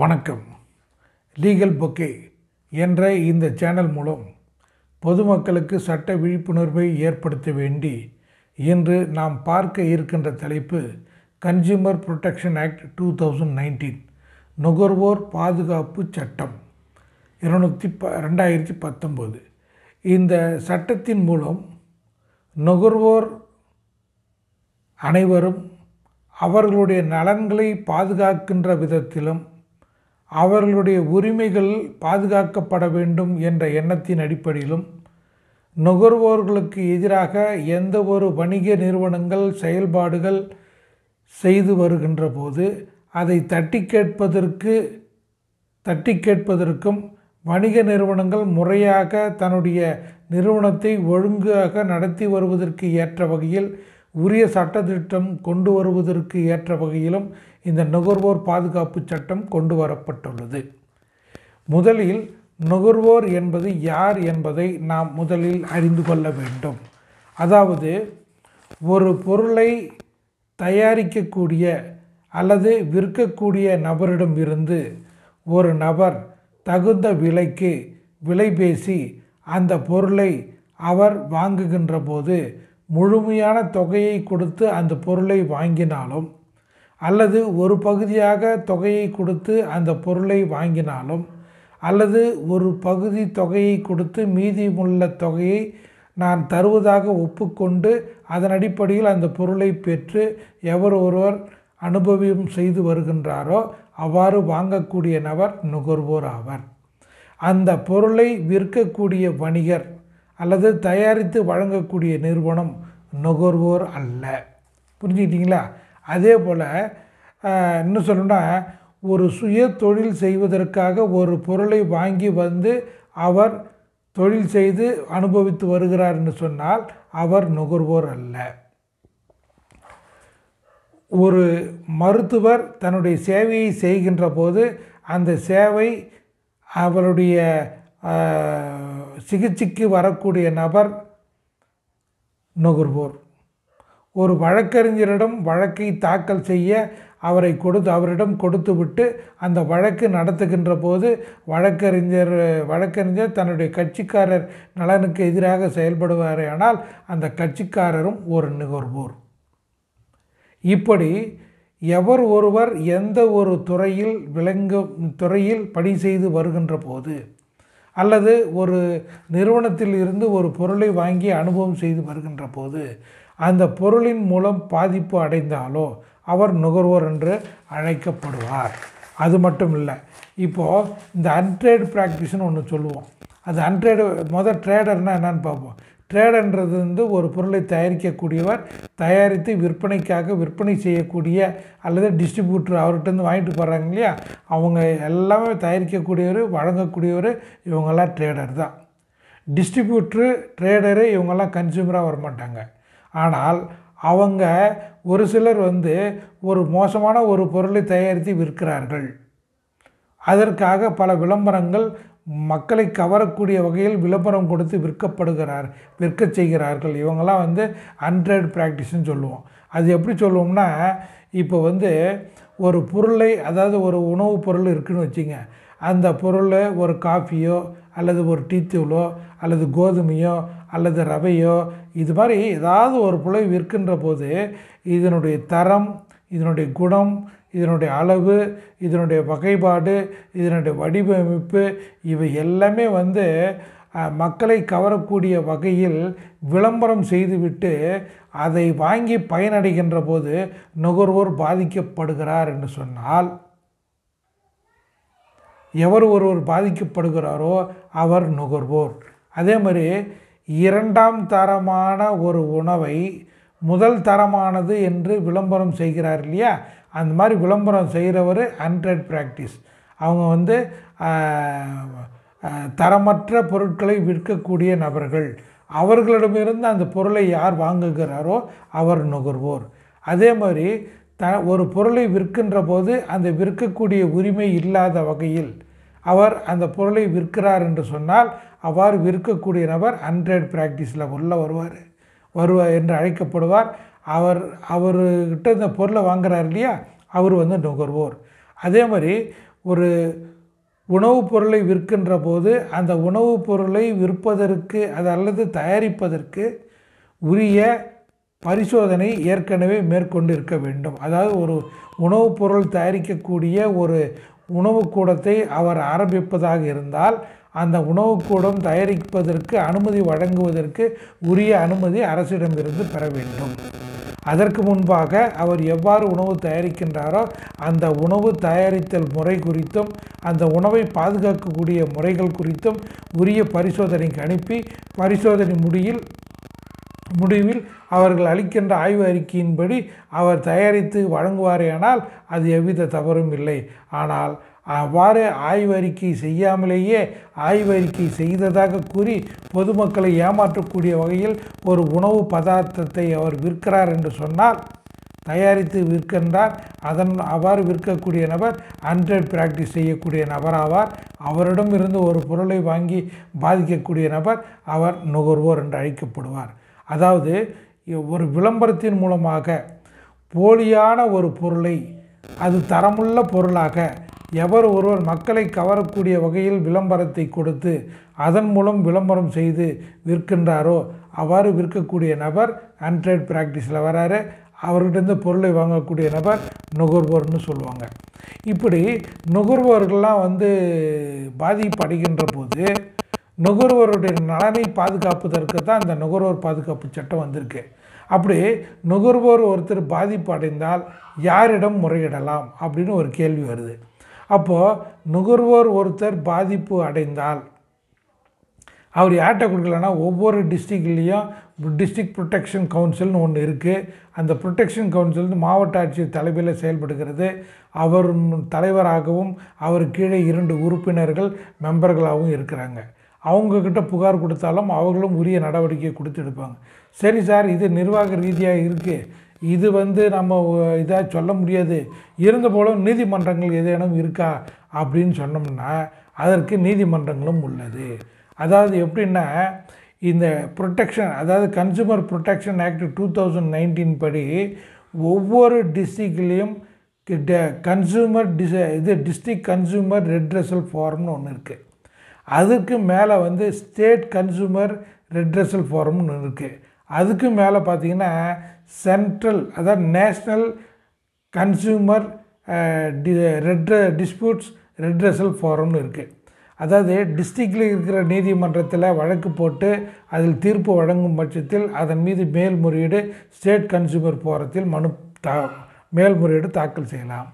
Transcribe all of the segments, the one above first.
வணக்கம் legal bouquet என்ற இந்த சேனல் மூலம் பொதுமக்களுக்கு சட்ட விழிப்புணர்வை ஏற்படுத்த வேண்டி இன்று நாம் பார்க்க இருக்கின்ற தலைப்பு consumer protection act two thousand nineteen நுகர்வோர் பாதுகாப்பு சட்டம் இருநூற்றி ப ரெண்டாயிரத்தி பத்தொம்போது இந்த சட்டத்தின் மூலம் நுகர்வோர் அனைவரும் அவர்களுடைய நலன்களை பாதுகாக்கின்ற விதத்திலும் அவர்களுடைய உரிமைகள் பாதுகாக்கப்பட வேண்டும் என்ற எண்ணத்தின் அடிப்படையிலும் நுகர்வோர்களுக்கு எதிராக எந்த ஒரு வணிக நிறுவனங்கள் செயல்பாடுகள் செய்து வருகின்ற போது அதை தட்டி கேட்பதற்கு தட்டி கேட்பதற்கும் வணிக நிறுவனங்கள் முறையாக தன்னுடைய நிறுவனத்தை ஒழுங்காக நடத்தி வருவதற்கு ஏற்ற வகையில் உரிய சட்டத்திட்டம் கொண்டு வருவதற்கு ஏற்ற வகையிலும் இந்த நுகர்வோர் பாதுகாப்பு சட்டம் கொண்டு வரப்பட்டுள்ளது முதலில் நுகர்வோர் என்பது யார் என்பதை நாம் முதலில் அறிந்து கொள்ள வேண்டும் அதாவது ஒரு பொருளை தயாரிக்கக்கூடிய அல்லது விற்கக்கூடிய நபரிடம் இருந்து ஒரு நபர் தகுந்த விலைக்கு விலை பேசி அந்த பொருளை அவர் வாங்குகின்ற போது முழுமையான தொகையை கொடுத்து அந்த பொருளை வாங்கினாலும் அல்லது ஒரு பகுதியாக தொகையை கொடுத்து அந்த பொருளை வாங்கினாலும் அல்லது ஒரு பகுதி தொகையை கொடுத்து மீதியுள்ள தொகையை நான் தருவதாக ஒப்புக்கொண்டு அதன் அடிப்படையில் அந்த பொருளை பெற்று எவர் ஒருவர் அனுபவியம் செய்து வருகின்றாரோ அவ்வாறு வாங்கக்கூடிய நபர் நுகர்வோர் ஆவர் அந்த பொருளை விற்கக்கூடிய வணிகர் அல்லது தயாரித்து வழங்கக்கூடிய நிறுவனம் நுகர்வோர் அல்ல புரிஞ்சுக்கிட்டீங்களா அதே போல் இன்னும் சொல்லணும்னா ஒரு சுய தொழில் செய்வதற்காக ஒரு பொருளை வாங்கி வந்து அவர் தொழில் செய்து அனுபவித்து வருகிறார் என்று சொன்னால் அவர் நுகர்வோர் அல்ல ஒரு மருத்துவர் தன்னுடைய சேவையை செய்கின்ற போது அந்த சேவை அவருடைய சிகிச்சைக்கு வரக்கூடிய நபர் நுகர்வோர் ஒரு வழக்கறிஞரிடம் வழக்கை தாக்கல் செய்ய அவரை கொடுத்து அவரிடம் கொடுத்துவிட்டு அந்த வழக்கு நடத்துகின்ற போது வழக்கறிஞர் வழக்கறிஞர் தன்னுடைய கட்சிக்காரர் நலனுக்கு எதிராக செயல்படுவாரே ஆனால் அந்த கட்சிக்காரரும் ஒரு நுகர்வோர் இப்படி எவர் ஒருவர் எந்த ஒரு துறையில் விளங்கும் துறையில் பணி செய்து வருகின்ற போது அல்லது ஒரு நிறுவனத்தில் இருந்து ஒரு பொருளை வாங்கி அனுபவம் செய்து வருகின்ற போது அந்த பொருளின் மூலம் பாதிப்பு அடைந்தாலோ அவர் நுகர்வோர் என்று அழைக்கப்படுவார் அது மட்டும் இல்லை இப்போது இந்த அன்ட்ரேடு ப்ராக்டிஸ்னு ஒன்று சொல்லுவோம் அது அன்ட்ரேடு மொதல் ட்ரேடர்னால் என்னென்னு பார்ப்போம் ட்ரேடன்றது வந்து ஒரு பொருளை தயாரிக்கக்கூடியவர் தயாரித்து விற்பனைக்காக விற்பனை செய்யக்கூடிய அல்லது டிஸ்ட்ரிபியூட்டர் அவர்கிட்டருந்து வாங்கிட்டு போகிறாங்க இல்லையா அவங்க எல்லாமே தயாரிக்கக்கூடியவர் வழங்கக்கூடியவர் இவங்கெல்லாம் ட்ரேடர் தான் டிஸ்ட்ரிபியூட்ரு ட்ரேடரு இவங்கெல்லாம் கன்சியூமராக வரமாட்டாங்க ஆனால் அவங்க ஒரு சிலர் வந்து ஒரு மோசமான ஒரு பொருளை தயாரித்து விற்கிறார்கள் அதற்காக பல விளம்பரங்கள் மக்களை கவரக்கூடிய வகையில் விளம்பரம் கொடுத்து விற்கப்படுகிறார் விற்க செய்கிறார்கள் இவங்கெல்லாம் வந்து அன்ட்ரேட் ப்ராக்டிஸ்ன்னு சொல்லுவோம் அது எப்படி சொல்லுவோம்னா இப்போ வந்து ஒரு பொருளை அதாவது ஒரு உணவுப் பொருள் இருக்குதுன்னு வச்சுங்க அந்த பொருளை ஒரு காஃபியோ அல்லது ஒரு டீத்தூளோ அல்லது கோதுமையோ அல்லது ரவையோ இது மாதிரி ஏதாவது ஒரு புலை விற்கின்ற போது இதனுடைய தரம் இதனுடைய குணம் இதனுடைய அளவு இதனுடைய வகைப்பாடு இதனுடைய வடிவமைப்பு இவை எல்லாமே வந்து மக்களை கவரக்கூடிய வகையில் விளம்பரம் செய்துவிட்டு அதை வாங்கி பயனடைகின்ற போது நுகர்வோர் பாதிக்கப்படுகிறார் என்று சொன்னால் எவர் ஒருவர் பாதிக்கப்படுகிறாரோ அவர் நுகர்வோர் அதே மாதிரி இரண்டாம் தரமான ஒரு உணவை முதல் தரமானது என்று விளம்பரம் செய்கிறார் இல்லையா அந்த மாதிரி விளம்பரம் செய்கிறவர் ஹண்ட்ரட் ப்ராக்டிஸ் அவங்க வந்து தரமற்ற பொருட்களை விற்கக்கூடிய நபர்கள் அவர்களிடமிருந்து அந்த பொருளை யார் வாங்குகிறாரோ அவர் நுகர்வோர் அதே மாதிரி த ஒரு பொருளை விற்கின்ற போது அந்த விற்கக்கூடிய உரிமை இல்லாத வகையில் அவர் அந்த பொருளை விற்கிறார் என்று சொன்னால் அவ்வாறு விற்கக்கூடிய நபர் அன்ட்ரேட் ப்ராக்டிஸில் உள்ளே வருவார் வருவார் என்று அழைக்கப்படுவார் அவர் அவர்கிட்ட இந்த பொருளை வாங்குறார் இல்லையா அவர் வந்து நுகர்வோர் அதே மாதிரி ஒரு உணவுப் பொருளை விற்கின்ற போது அந்த உணவுப் பொருளை விற்பதற்கு அது அல்லது தயாரிப்பதற்கு உரிய பரிசோதனை ஏற்கனவே மேற்கொண்டு இருக்க வேண்டும் அதாவது ஒரு உணவுப் பொருள் தயாரிக்கக்கூடிய ஒரு உணவுக்கூடத்தை அவர் ஆரம்பிப்பதாக இருந்தால் அந்த உணவுக்கூடம் தயாரிப்பதற்கு அனுமதி வழங்குவதற்கு உரிய அனுமதி அரசிடமிருந்து பெற வேண்டும் அதற்கு முன்பாக அவர் எவ்வாறு உணவு தயாரிக்கின்றாரோ அந்த உணவு தயாரித்தல் முறை குறித்தும் அந்த உணவை பாதுகாக்கக்கூடிய முறைகள் குறித்தும் உரிய பரிசோதனைக்கு அனுப்பி பரிசோதனை முடியில் முடிவில் அவர்கள் அளிக்கின்ற ஆய்வு அறிக்கையின்படி அவர் தயாரித்து வழங்குவாரேனால் அது எவ்வித தவறும் இல்லை ஆனால் அவ்வாறு ஆய்வறிக்கை செய்யாமலேயே ஆய்வறிக்கை செய்ததாக கூறி பொதுமக்களை ஏமாற்றக்கூடிய வகையில் ஒரு உணவு பதார்த்தத்தை அவர் விற்கிறார் என்று சொன்னால் தயாரித்து விற்கின்றார் அதன் அவ்வாறு விற்கக்கூடிய நபர் அன்ட்ரட் பிராக்டிஸ் செய்யக்கூடிய நபராவார் அவரிடமிருந்து ஒரு பொருளை வாங்கி பாதிக்கக்கூடிய நபர் அவர் நுகர்வோர் என்று அழைக்கப்படுவார் அதாவது ஒரு விளம்பரத்தின் மூலமாக போலியான ஒரு பொருளை அது தரமுள்ள பொருளாக எவர் ஒருவர் மக்களை கவரக்கூடிய வகையில் விளம்பரத்தை கொடுத்து அதன் மூலம் விளம்பரம் செய்து விற்கின்றாரோ அவ்வாறு விற்கக்கூடிய நபர் அன்ட்ரேட் ப்ராக்டிஸில் வராரு அவர்கிட்டருந்து பொருளை வாங்கக்கூடிய நபர் நுகர்வோர்னு சொல்லுவாங்க இப்படி நுகர்வோர்கள்லாம் வந்து பாதிப்படைகின்ற போது நுகர்வோருடைய நலனை பாதுகாப்பதற்கு தான் அந்த நுகர்வோர் பாதுகாப்பு சட்டம் வந்திருக்கு அப்படி நுகர்வோர் ஒருத்தர் பாதிப்பு அடைந்தால் யாரிடம் முறையிடலாம் அப்படின்னு ஒரு கேள்வி வருது அப்போது நுகர்வோர் ஒருத்தர் பாதிப்பு அடைந்தால் அவர் யார்கிட்ட கொடுக்கலன்னா ஒவ்வொரு டிஸ்ட்ரிக்ட்லேயும் டிஸ்ட்ரிக்ட் ப்ரொடெக்ஷன் கவுன்சில்னு ஒன்று இருக்குது அந்த ப்ரொடெக்ஷன் கவுன்சில் மாவட்ட ஆட்சியர் தலைமையில் செயல்படுகிறது அவர் தலைவராகவும் அவர் கீழே இரண்டு உறுப்பினர்கள் மெம்பர்களாகவும் இருக்கிறாங்க அவங்கக்கிட்ட புகார் கொடுத்தாலும் அவர்களும் உரிய நடவடிக்கை கொடுத்து எடுப்பாங்க சரி சார் இது நிர்வாக ரீதியாக இருக்குது இது வந்து நம்ம இதாக சொல்ல முடியாது இருந்த நீதிமன்றங்கள் ஏதேனும் இருக்கா அப்படின்னு சொன்னோம்னா அதற்கு நீதிமன்றங்களும் உள்ளது அதாவது எப்படின்னா இந்த ப்ரொட்டெக்ஷன் அதாவது consumer protection act two thousand nineteen படி ஒவ்வொரு டிஸ்ட்ரிக்ட்லேயும் கன்சூமர் டிஸ் இது டிஸ்ட்ரிக்ட் கன்சூமர் ரெட்ரஸல் ஃபார்ம்னு ஒன்று இருக்குது அதுக்கு மேலே வந்து ஸ்டேட் கன்சூமர் ஃபார்ம்னு ஒன்று இருக்குது அதுக்கு மேலே பார்த்திங்கன்னா சென்ட்ரல் அதாவது நேஷ்னல் கன்சியூமர் டி ரெட் டிஸ்பியூட்ஸ் ரெட்ரெசல் ஃபோரம்னு இருக்குது அதாவது டிஸ்ட்ரிக்டில் இருக்கிற நீதிமன்றத்தில் வழக்கு போட்டு அதில் தீர்ப்பு வழங்கும் பட்சத்தில் அதன் மீது மேல்முறையீடு ஸ்டேட் கன்சியூமர் போரத்தில் மனு தா மேல்முறையீடு தாக்கல் செய்யலாம்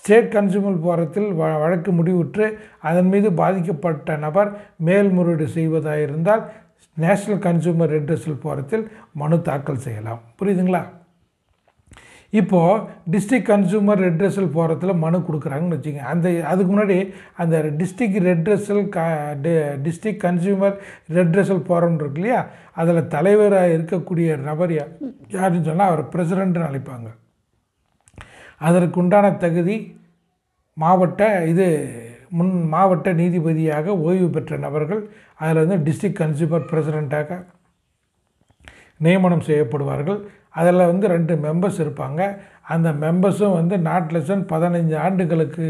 ஸ்டேட் கன்சியூமர் போரத்தில் வ வழக்கு முடிவுற்று அதன் மீது பாதிக்கப்பட்ட நபர் மேல்முறையீடு செய்வதாக இருந்தால் நேஷ்னல் கன்சூமர் ரெட்ரஸில் போகிறத்தில் மனு தாக்கல் செய்யலாம் புரியுதுங்களா இப்போது டிஸ்ட்ரிக் கன்சூமர் ரெட்ரஸல் போகிறதில் மனு கொடுக்குறாங்கன்னு வச்சுங்க அந்த அதுக்கு முன்னாடி அந்த டிஸ்ட்ரிக் ரெட்ரஸல் க டிஸ்ட்ரிக் கன்சூமர் ரெட்ரஸல் போகிறோம்னு இருக்கு இல்லையா அதில் தலைவராக இருக்கக்கூடிய நபர் யாருன்னு சொன்னால் அவர் பிரசிடென்ட்னு அழைப்பாங்க அதற்குண்டான தகுதி மாவட்ட இது முன் மாவட்ட நீதிபதியாக ஓய்வு பெற்ற நபர்கள் அதில் வந்து டிஸ்ட்ரிக்ட் கன்சியூமர் பிரசிடெண்ட்டாக நியமனம் செய்யப்படுவார்கள் அதில் வந்து ரெண்டு மெம்பர்ஸ் இருப்பாங்க அந்த மெம்பர்ஸும் வந்து நாட் லெஸ் தென் ஆண்டுகளுக்கு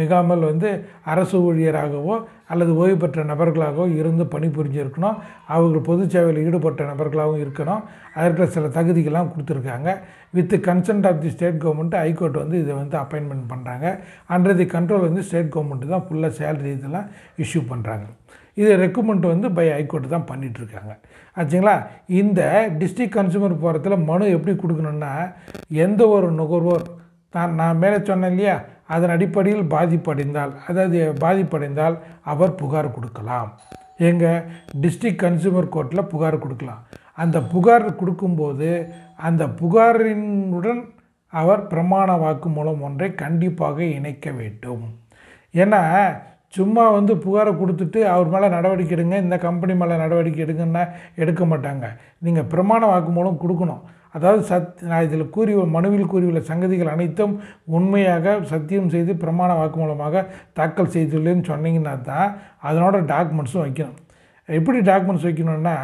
மிகாமல் வந்து அரசு ஊழியராகவோ அல்லது ஓய்வு பெற்ற நபர்களாகவோ இருந்து பணிபுரிஞ்சிருக்கணும் அவங்க பொது சேவையில் ஈடுபட்ட நபர்களாகவும் இருக்கணும் அதற்கு சில தகுதிகள்லாம் கொடுத்துருக்காங்க with consent of the state government high court வந்து இதை வந்து அப்பாயின்மெண்ட் பண்ணுறாங்க அண்டர் தி கண்ட்ரோல் வந்து ஸ்டேட் கவர்மெண்ட்டு தான் ஃபுல்லாக சேலரி இதெல்லாம் இஷ்யூ பண்ணுறாங்க இது ரெக்குமெண்ட் வந்து பை ஹைகோர்ட்டு தான் பண்ணிகிட்ருக்காங்க ஆச்சுங்களா இந்த டிஸ்ட்ரிக்ட் கன்சூமர் போகிறத்தில் மனு எப்படி கொடுக்கணுன்னா எந்த ஒரு நுகர்வோர் நான் நான் மேலே சொன்னேன் இல்லையா அதன் அடிப்படையில் பாதிப்படைந்தால் அதாவது பாதிப்படைந்தால் அவர் புகார் கொடுக்கலாம் எங்கள் டிஸ்ட்ரிக்ட் கன்சூமர் கோர்ட்டில் புகார் கொடுக்கலாம் அந்த புகார் கொடுக்கும்போது அந்த புகாரினுடன் அவர் பிரமாண வாக்கு மூலம் ஒன்றை கண்டிப்பாக இணைக்க வேண்டும் ஏன்னா சும்மா வந்து புகாரை கொடுத்துட்டு அவர் மேலே நடவடிக்கை எடுங்க இந்த கம்பெனி மேலே நடவடிக்கை எடுங்கன்னா எடுக்க மாட்டாங்க நீங்கள் பிரமாண வாக்குமூலம் கொடுக்கணும் அதாவது சத் நான் இதில் கூறி மனுவில் கூறியுள்ள சங்கதிகள் அனைத்தும் உண்மையாக சத்தியம் செய்து பிரமாண வாக்குமூலமாக தாக்கல் செய்துள்ளேன்னு சொன்னீங்கன்னா தான் அதனோட டாக்குமெண்ட்ஸும் வைக்கணும் எப்படி டாக்குமெண்ட்ஸ் வைக்கணும்னா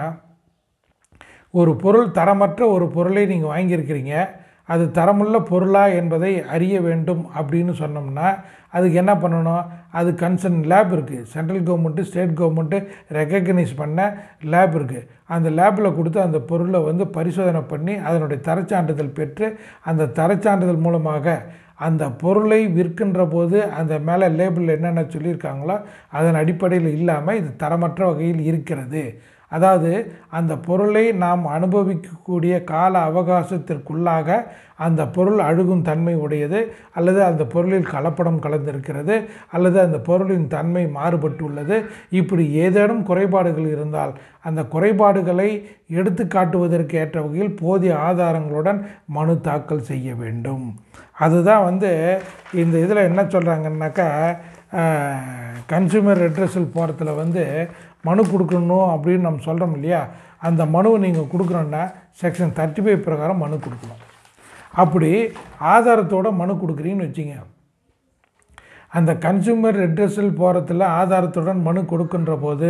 ஒரு பொருள் தரமற்ற ஒரு பொருளை நீங்கள் வாங்கியிருக்கிறீங்க அது தரமுள்ள பொருளா என்பதை அறிய வேண்டும் அப்படின்னு சொன்னோம்னா அதுக்கு என்ன பண்ணணும் அது கன்சர்ன் லேப் இருக்குது central government state government recognise பண்ண லேப் இருக்குது அந்த லேபில் கொடுத்து அந்த பொருளை வந்து பரிசோதனை பண்ணி அதனுடைய தரச்சான்றிதழ் பெற்று அந்த தரச்சான்றிதழ் மூலமாக அந்த பொருளை விற்கின்ற போது அந்த மேலே லேபிளில் என்னென்ன சொல்லியிருக்காங்களோ அதன் அடிப்படையில் இல்லாமல் இது தரமற்ற வகையில் இருக்கிறது அதாவது அந்த பொருளை நாம் அனுபவிக்கக்கூடிய கால அவகாசத்திற்குள்ளாக அந்த பொருள் அழுகும் தன்மை உடையது அல்லது அந்த பொருளில் கலப்படம் கலந்திருக்கிறது அல்லது அந்த பொருளின் தன்மை மாறுபட்டுள்ளது இப்படி ஏதேனும் குறைபாடுகள் இருந்தால் அந்த குறைபாடுகளை எடுத்து காட்டுவதற்கு ஏற்ற வகையில் போதிய ஆதாரங்களுடன் மனு தாக்கல் செய்ய வேண்டும் அதுதான் வந்து இந்த இதில் என்ன சொல்கிறாங்கன்னாக்கா கன்சியூமர் அட்ரஸில் போகிறதுல வந்து மனு கொடுக்கணும் அப்படின்னு நம்ம சொல்கிறோம் இல்லையா அந்த மனுவை நீங்கள் கொடுக்குறோன்னா செக்ஷன் தேர்ட்டி ஃபைவ் பிரகாரம் மனு கொடுக்கணும் அப்படி ஆதாரத்தோட மனு கொடுக்குறீங்கன்னு வச்சுங்க அந்த கன்சூமர் அட்ரஸில் போகிறதில் ஆதாரத்துடன் மனு கொடுக்கின்ற போது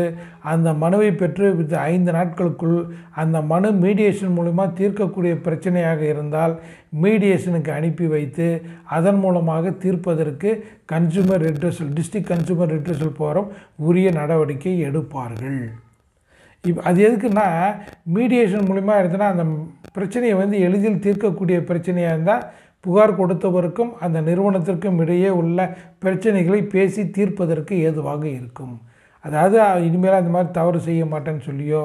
அந்த மனுவை பெற்று ஐந்து நாட்களுக்குள் அந்த மனு மீடியேஷன் மூலிமா தீர்க்கக்கூடிய பிரச்சனையாக இருந்தால் மீடியேஷனுக்கு அனுப்பி வைத்து அதன் மூலமாக தீர்ப்பதற்கு கன்சூமர் அட்ரஸில் டிஸ்ட்ரிக்ட் கன்சூமர் அட்ரஸில் போகிறோம் உரிய நடவடிக்கை எடுப்பார்கள் இப் அது எதுக்குன்னா மீடியேஷன் மூலிமா எடுத்துன்னா அந்த பிரச்சனையை வந்து எளிதில் தீர்க்கக்கூடிய பிரச்சனையாக இருந்தால் புகார் கொடுத்தவருக்கும் அந்த நிறுவனத்திற்கும் இடையே உள்ள பிரச்சனைகளை பேசி தீர்ப்பதற்கு ஏதுவாக இருக்கும் அதாவது இனிமேல் அந்த மாதிரி தவறு செய்ய மாட்டேன்னு சொல்லியோ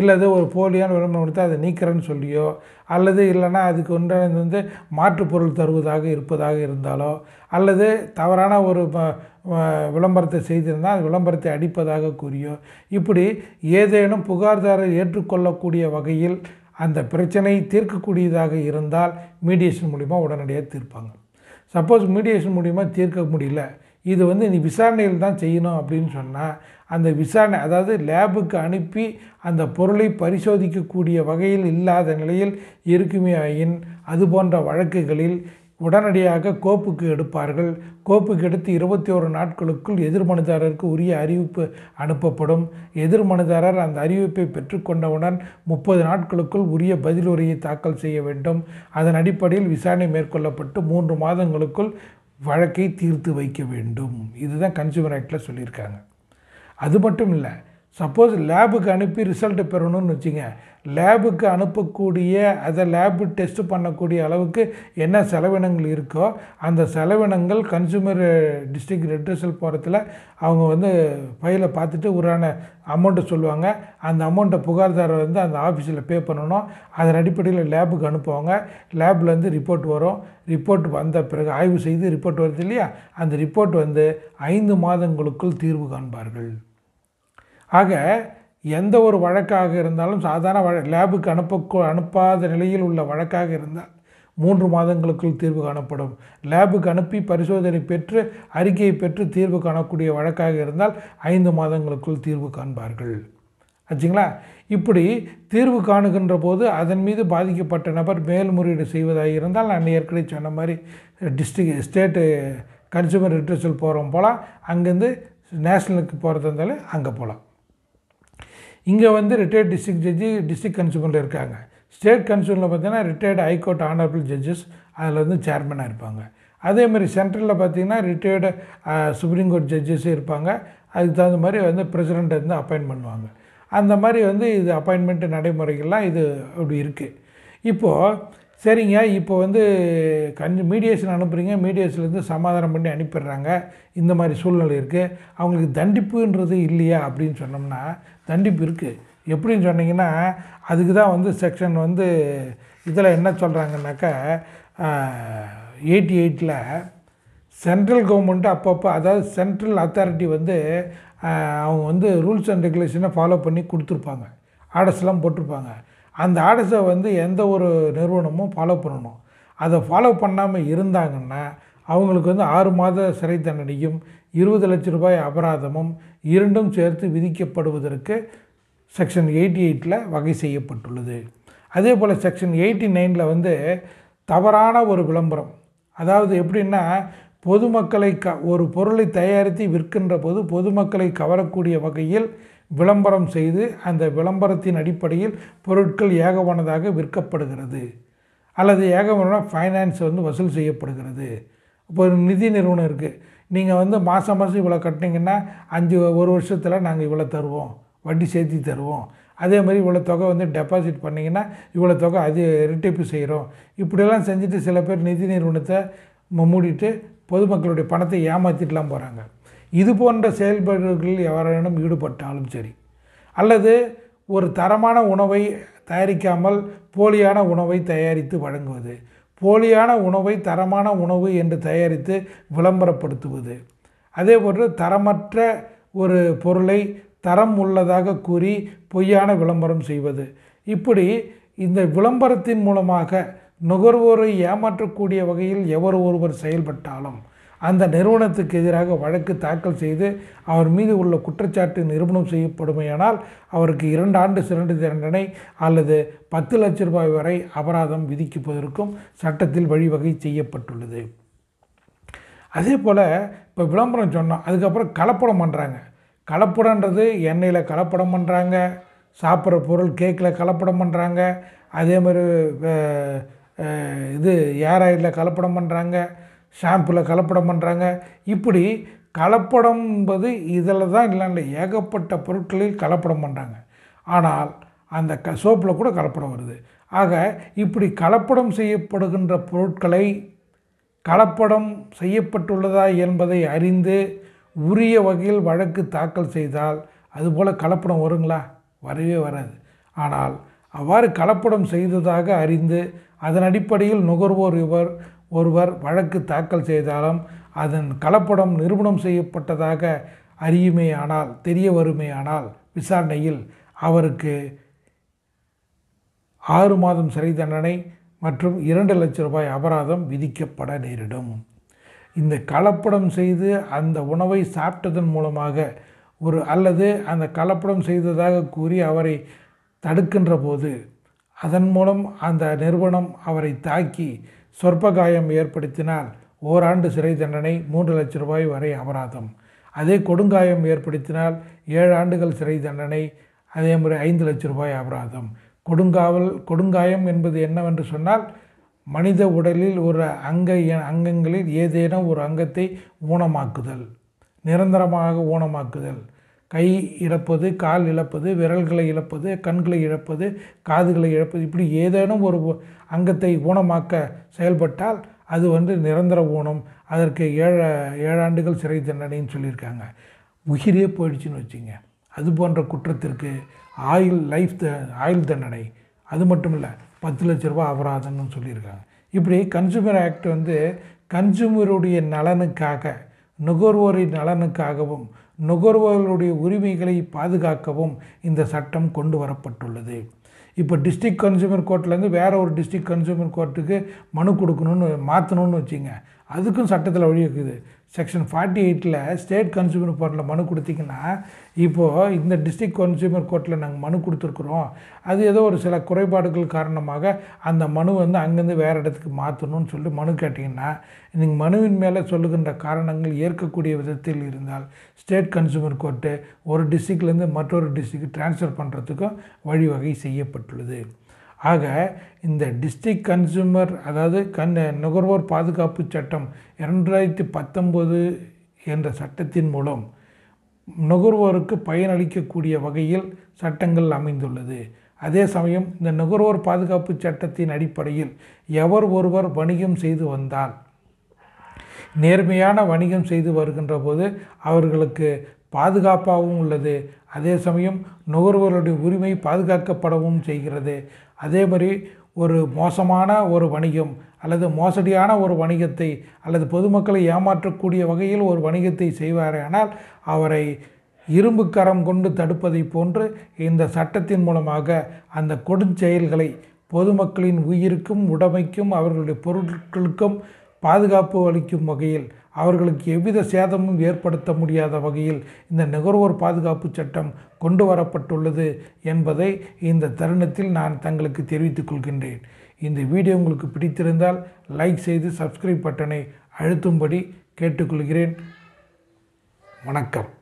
இல்லது ஒரு போலியான விளம்பரம் கொடுத்து அதை நீக்கிறேன்னு சொல்லியோ அல்லது இல்லைனா அதுக்கு உண்டானது வந்து மாற்றுப் பொருள் தருவதாக இருப்பதாக இருந்தாலோ அல்லது தவறான ஒரு விளம்பரத்தை செய்திருந்தால் அந்த விளம்பரத்தை அடிப்பதாக கூறியோ இப்படி ஏதேனும் புகார்தாரர் ஏற்றுக்கொள்ளக்கூடிய வகையில் அந்த பிரச்சனை தீர்க்கக்கூடியதாக இருந்தால் மீடியேஷன் மூலிமா உடனடியாக தீர்ப்பாங்க சப்போஸ் மீடியேஷன் மூலிமா தீர்க்க முடியல இது வந்து நீ விசாரணையில் தான் செய்யணும் அப்படின்னு சொன்னால் அந்த விசாரணை அதாவது லேபுக்கு அனுப்பி அந்த பொருளை பரிசோதிக்கக்கூடிய வகையில் இல்லாத நிலையில் இருக்குமே ஆயின் அது போன்ற வழக்குகளில் உடனடியாக கோப்புக்கு எடுப்பார்கள் கோப்புக்கு எடுத்து இருபத்தி ஓரு நாட்களுக்குள் எதிர்மனுதாரருக்கு உரிய அறிவிப்பு அனுப்பப்படும் எதிர்மனுதாரர் அந்த அறிவிப்பை பெற்றுக்கொண்டவுடன் முப்பது நாட்களுக்குள் உரிய பதிலுரையை தாக்கல் செய்ய வேண்டும் அதன் அடிப்படையில் விசாரணை மேற்கொள்ளப்பட்டு மூன்று மாதங்களுக்குள் வழக்கை தீர்த்து வைக்க வேண்டும் இதுதான் கன்சியூமர் ஆக்டில் சொல்லியிருக்காங்க அது மட்டும் இல்லை சப்போஸ் லேபுக்கு அனுப்பி ரிசல்ட்டை பெறணும்னு வச்சுங்க லேபுக்கு அனுப்பக்கூடிய அதை லேபு டெஸ்ட் பண்ணக்கூடிய அளவுக்கு என்ன செலவினங்கள் இருக்கோ அந்த செலவினங்கள் கன்சூமர் டிஸ்ட்ரிக்ட் ரெட்ரஸல் போகிறதுல அவங்க வந்து ஃபைலை பார்த்துட்டு உரான அமௌண்ட்டை சொல்லுவாங்க அந்த அமௌண்ட்டை புகார்தாரர் வந்து அந்த ஆஃபீஸில் பே பண்ணணும் அதன் அடிப்படையில் லேபுக்கு அனுப்புவாங்க லேப்லேருந்து ரிப்போர்ட் வரும் ரிப்போர்ட் வந்த பிறகு ஆய்வு செய்து ரிப்போர்ட் வருது இல்லையா அந்த ரிப்போர்ட் வந்து ஐந்து மாதங்களுக்குள் தீர்வு காண்பார்கள் ஆக எந்த ஒரு வழக்காக இருந்தாலும் சாதாரண வழ லேபுக்கு அனுப்ப அனுப்பாத நிலையில் உள்ள வழக்காக இருந்தால் மூன்று மாதங்களுக்குள் தீர்வு காணப்படும் லேபுக்கு அனுப்பி பரிசோதனை பெற்று அறிக்கையை பெற்று தீர்வு காணக்கூடிய வழக்காக இருந்தால் ஐந்து மாதங்களுக்குள் தீர்வு காண்பார்கள் ஆச்சுங்களா இப்படி தீர்வு காணுகின்ற போது அதன் மீது பாதிக்கப்பட்ட நபர் மேல்முறையீடு செய்வதாக இருந்தால் நான் ஏற்கனவே சொன்ன மாதிரி டிஸ்ட்ரிக் ஸ்டேட்டு கன்சூமர் ரிட்ரஸல் போகிறோம் போகலாம் அங்கேருந்து நேஷ்னலுக்கு போகிறதா இருந்தாலும் அங்கே போகலாம் இங்கே வந்து ரிட்டையர்ட் டிஸ்ட்ரிக்ட் ஜட்ஜி டிஸ்ட்ரிக்ட் கன்சூமரில் இருக்காங்க ஸ்டேட் கன்சூமரில் பார்த்தீங்கன்னா ரிட்டையர்டு ஹைகோர்ட் ஆனரபிள் ஜட்ஜஸ் அதில் வந்து சேர்மனாக இருப்பாங்க அதே மாதிரி சென்ட்ரலில் பார்த்திங்கன்னா ரிட்டையர்டு சுப்ரீம் கோர்ட் ஜட்ஜஸ்ஸும் இருப்பாங்க அதுக்கு தகுந்த மாதிரி வந்து பிரசிடெண்ட்டை வந்து அப்பாயின்ட் பண்ணுவாங்க அந்த மாதிரி வந்து இது அப்பாயின்மெண்ட்டு நடைமுறைகள்லாம் இது அப்படி இருக்குது இப்போது சரிங்க இப்போ வந்து கஞ்சி மீடியேஷன் அனுப்புகிறீங்க மீடியேஷன்லேருந்து சமாதானம் பண்ணி அனுப்பிடுறாங்க இந்த மாதிரி சூழ்நிலை இருக்குது அவங்களுக்கு தண்டிப்புன்றது இல்லையா அப்படின்னு சொன்னோம்னா தண்டிப்பு இருக்குது எப்படின்னு சொன்னிங்கன்னா அதுக்கு தான் வந்து செக்ஷன் வந்து இதில் என்ன சொல்கிறாங்கன்னாக்கா எயிட்டி எயிட்டில் சென்ட்ரல் கவர்மெண்ட்டு அப்பப்போ அதாவது சென்ட்ரல் அத்தாரிட்டி வந்து அவங்க வந்து ரூல்ஸ் அண்ட் ரெகுலேஷனை ஃபாலோ பண்ணி கொடுத்துருப்பாங்க ஆர்டர்ஸ்லாம் போட்டிருப்பாங்க அந்த ஆர்டர்ஸை வந்து எந்த ஒரு நிறுவனமும் ஃபாலோ பண்ணணும் அதை ஃபாலோ பண்ணாமல் இருந்தாங்கன்னா அவங்களுக்கு வந்து ஆறு மாத சிறை தண்டனையும் இருபது லட்ச ரூபாய் அபராதமும் இரண்டும் சேர்த்து விதிக்கப்படுவதற்கு செக்ஷன் எயிட்டி எயிட்டில் வகை செய்யப்பட்டுள்ளது அதே போல் செக்ஷன் எயிட்டி நைனில் வந்து தவறான ஒரு விளம்பரம் அதாவது எப்படின்னா பொதுமக்களை க ஒரு பொருளை தயாரித்து விற்கின்ற போது பொதுமக்களை கவரக்கூடிய வகையில் விளம்பரம் செய்து அந்த விளம்பரத்தின் அடிப்படையில் பொருட்கள் ஏகவானதாக விற்கப்படுகிறது அல்லது ஏகமான ஃபைனான்ஸ் வந்து வசூல் செய்யப்படுகிறது இப்போ ஒரு நிதி நிறுவனம் இருக்குது நீங்கள் வந்து மாதம் மாதம் இவ்வளோ கட்டினீங்கன்னா அஞ்சு ஒரு வருஷத்தில் நாங்கள் இவ்வளோ தருவோம் வட்டி சேர்த்து தருவோம் அதே மாதிரி இவ்வளோ தொகை வந்து டெபாசிட் பண்ணிங்கன்னா இவ்வளோ தொகை அது ரிட்டிப்பு செய்கிறோம் இப்படியெல்லாம் செஞ்சுட்டு சில பேர் நிதி நிறுவனத்தை மூடிட்டு பொதுமக்களுடைய பணத்தை ஏமாற்றிட்டுலாம் போகிறாங்க இது போன்ற செயல்பாடுகளில் எவரேனும் ஈடுபட்டாலும் சரி அல்லது ஒரு தரமான உணவை தயாரிக்காமல் போலியான உணவை தயாரித்து வழங்குவது போலியான உணவை தரமான உணவு என்று தயாரித்து விளம்பரப்படுத்துவது அதே போன்று தரமற்ற ஒரு பொருளை தரம் உள்ளதாக கூறி பொய்யான விளம்பரம் செய்வது இப்படி இந்த விளம்பரத்தின் மூலமாக நுகர்வோரை ஏமாற்றக்கூடிய வகையில் எவர் ஒருவர் செயல்பட்டாலும் அந்த நிறுவனத்துக்கு எதிராக வழக்கு தாக்கல் செய்து அவர் மீது உள்ள குற்றச்சாட்டு நிரூபணம் செய்யப்படுமையானால் அவருக்கு இரண்டு ஆண்டு சிறண்டு தண்டனை அல்லது பத்து லட்ச ரூபாய் வரை அபராதம் விதிக்குவதற்கும் சட்டத்தில் வழிவகை செய்யப்பட்டுள்ளது அதே போல் இப்போ விளம்பரம் சொன்னோம் அதுக்கப்புறம் கலப்படம் பண்ணுறாங்க கலப்படன்றது எண்ணெயில் கலப்படம் பண்ணுறாங்க சாப்பிட்ற பொருள் கேக்கில் கலப்படம் பண்ணுறாங்க அதே மாதிரி இது ஏர் ஆயிலில் கலப்படம் பண்ணுறாங்க ஷாம்பில் கலப்படம் பண்ணுறாங்க இப்படி கலப்படம் என்பது இதில் தான் இல்லைன்னு ஏகப்பட்ட பொருட்களில் கலப்படம் பண்ணுறாங்க ஆனால் அந்த க சோப்பில் கூட கலப்படம் வருது ஆக இப்படி கலப்படம் செய்யப்படுகின்ற பொருட்களை கலப்படம் செய்யப்பட்டுள்ளதா என்பதை அறிந்து உரிய வகையில் வழக்கு தாக்கல் செய்தால் அதுபோல் கலப்படம் வருங்களா வரவே வராது ஆனால் அவ்வாறு கலப்படம் செய்ததாக அறிந்து அதன் அடிப்படையில் நுகர்வோர் இவர் ஒருவர் வழக்கு தாக்கல் செய்தாலும் அதன் கலப்படம் நிரூபணம் செய்யப்பட்டதாக அறியுமேயானால் தெரிய வருமேயானால் விசாரணையில் அவருக்கு ஆறு மாதம் சிறை தண்டனை மற்றும் இரண்டு லட்சம் ரூபாய் அபராதம் விதிக்கப்பட நேரிடும் இந்த கலப்படம் செய்து அந்த உணவை சாப்பிட்டதன் மூலமாக ஒரு அல்லது அந்த கலப்படம் செய்ததாக கூறி அவரை தடுக்கின்ற போது அதன் மூலம் அந்த நிறுவனம் அவரை தாக்கி சொற்ப காயம் ஏற்படுத்தினால் ஓராண்டு சிறை தண்டனை மூன்று லட்ச ரூபாய் வரை அபராதம் அதே கொடுங்காயம் ஏற்படுத்தினால் ஏழு ஆண்டுகள் சிறை தண்டனை அதே மாதிரி ஐந்து லட்ச ரூபாய் அபராதம் கொடுங்காவல் கொடுங்காயம் என்பது என்னவென்று சொன்னால் மனித உடலில் ஒரு அங்க அங்கங்களில் ஏதேனும் ஒரு அங்கத்தை ஊனமாக்குதல் நிரந்தரமாக ஊனமாக்குதல் கை இழப்பது கால் இழப்பது விரல்களை இழப்பது கண்களை இழப்பது காதுகளை இழப்பது இப்படி ஏதேனும் ஒரு அங்கத்தை ஊனமாக்க செயல்பட்டால் அது வந்து நிரந்தர ஊனம் அதற்கு ஏழு ஏழாண்டுகள் சிறை தண்டனைன்னு சொல்லியிருக்காங்க உயிரே போயிடுச்சுன்னு வச்சுங்க அது போன்ற குற்றத்திற்கு ஆயுள் லைஃப் த ஆயுள் தண்டனை அது மட்டும் இல்லை பத்து லட்ச ரூபா அபராதம்னு சொல்லியிருக்காங்க இப்படி கன்சூமர் ஆக்ட் வந்து கன்சூமருடைய நலனுக்காக நுகர்வோரின் நலனுக்காகவும் நுகர்வோர்களுடைய உரிமைகளை பாதுகாக்கவும் இந்த சட்டம் கொண்டு வரப்பட்டுள்ளது இப்போ டிஸ்ட்ரிக்ட் கன்சூமர் கோர்ட்லேருந்து வேறு ஒரு டிஸ்ட்ரிக்ட் கன்சூமர் கோர்ட்டுக்கு மனு கொடுக்கணும்னு மாற்றணும்னு வச்சுங்க அதுக்கும் சட்டத்தில் வழி இருக்குது செக்ஷன் ஃபார்ட்டி எயிட்டில் ஸ்டேட் கன்சியூமர் கோர்ட்டில் மனு கொடுத்தீங்கன்னா இப்போது இந்த டிஸ்ட்ரிக்ட் கன்சியூமர் கோர்ட்டில் நாங்கள் மனு கொடுத்துருக்குறோம் அது ஏதோ ஒரு சில குறைபாடுகள் காரணமாக அந்த மனு வந்து அங்கேருந்து வேறு இடத்துக்கு மாற்றணும்னு சொல்லி மனு கேட்டிங்கன்னா நீங்கள் மனுவின் மேலே சொல்லுகின்ற காரணங்கள் ஏற்கக்கூடிய விதத்தில் இருந்தால் ஸ்டேட் கன்சியூமர் கோர்ட்டு ஒரு டிஸ்ட்ரிக்ட்லேருந்து மற்றொரு டிஸ்ட்ரிக்ட் டிரான்ஸ்ஃபர் பண்ணுறதுக்கும் வழிவகை செய்யப்பட்டுள்ளது ஆக இந்த டிஸ்ட்ரிக் கன்சியூமர் அதாவது கண் நுகர்வோர் பாதுகாப்பு சட்டம் இரண்டாயிரத்தி பத்தொம்போது என்ற சட்டத்தின் மூலம் நுகர்வோருக்கு பயனளிக்கக்கூடிய வகையில் சட்டங்கள் அமைந்துள்ளது அதே சமயம் இந்த நுகர்வோர் பாதுகாப்பு சட்டத்தின் அடிப்படையில் எவர் ஒருவர் வணிகம் செய்து வந்தால் நேர்மையான வணிகம் செய்து வருகின்ற போது அவர்களுக்கு பாதுகாப்பாகவும் உள்ளது அதே சமயம் நுகர்வோருடைய உரிமை பாதுகாக்கப்படவும் செய்கிறது அதே மாதிரி ஒரு மோசமான ஒரு வணிகம் அல்லது மோசடியான ஒரு வணிகத்தை அல்லது பொதுமக்களை ஏமாற்றக்கூடிய வகையில் ஒரு வணிகத்தை செய்வாரானால் அவரை இரும்பு கரம் கொண்டு தடுப்பதை போன்று இந்த சட்டத்தின் மூலமாக அந்த கொடுஞ்செயல்களை பொதுமக்களின் உயிருக்கும் உடமைக்கும் அவர்களுடைய பொருட்களுக்கும் பாதுகாப்பு அளிக்கும் வகையில் அவர்களுக்கு எவ்வித சேதமும் ஏற்படுத்த முடியாத வகையில் இந்த நுகர்வோர் பாதுகாப்பு சட்டம் கொண்டு வரப்பட்டுள்ளது என்பதை இந்த தருணத்தில் நான் தங்களுக்கு தெரிவித்துக் கொள்கின்றேன் இந்த வீடியோ உங்களுக்கு பிடித்திருந்தால் லைக் செய்து சப்ஸ்கிரைப் பட்டனை அழுத்தும்படி கேட்டுக்கொள்கிறேன் வணக்கம்